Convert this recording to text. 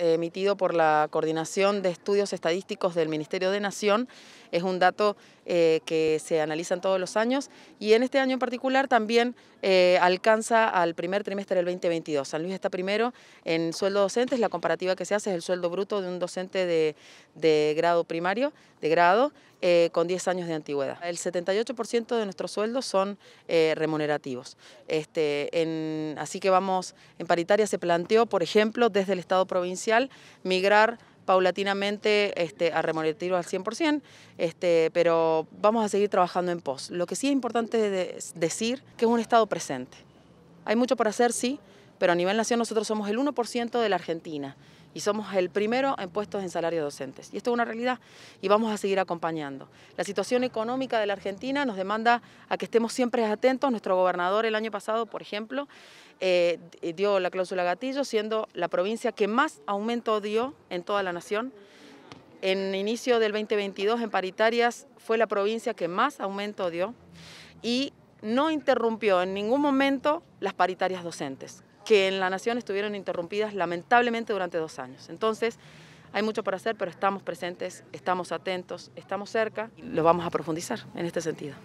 emitido por la Coordinación de Estudios Estadísticos del Ministerio de Nación. Es un dato eh, que se analiza todos los años y en este año en particular también eh, alcanza al primer trimestre del 2022. San Luis está primero en sueldo docentes, la comparativa que se hace es el sueldo bruto de un docente de, de grado primario, de grado, eh, con 10 años de antigüedad. El 78% de nuestros sueldos son eh, remunerativos. Este, así que vamos, en paritaria se planteó, por ejemplo, desde el Estado provincial, migrar paulatinamente este, a remunerativos al 100%, este, pero vamos a seguir trabajando en pos. Lo que sí es importante es decir que es un Estado presente. Hay mucho por hacer, sí, pero a nivel nacional nosotros somos el 1% de la Argentina y somos el primero en puestos en salarios docentes. Y esto es una realidad y vamos a seguir acompañando. La situación económica de la Argentina nos demanda a que estemos siempre atentos. Nuestro gobernador el año pasado, por ejemplo, eh, eh, dio la cláusula gatillo, siendo la provincia que más aumento dio en toda la nación. En inicio del 2022, en paritarias, fue la provincia que más aumento dio y no interrumpió en ningún momento las paritarias docentes que en la nación estuvieron interrumpidas lamentablemente durante dos años. Entonces, hay mucho por hacer, pero estamos presentes, estamos atentos, estamos cerca y lo vamos a profundizar en este sentido.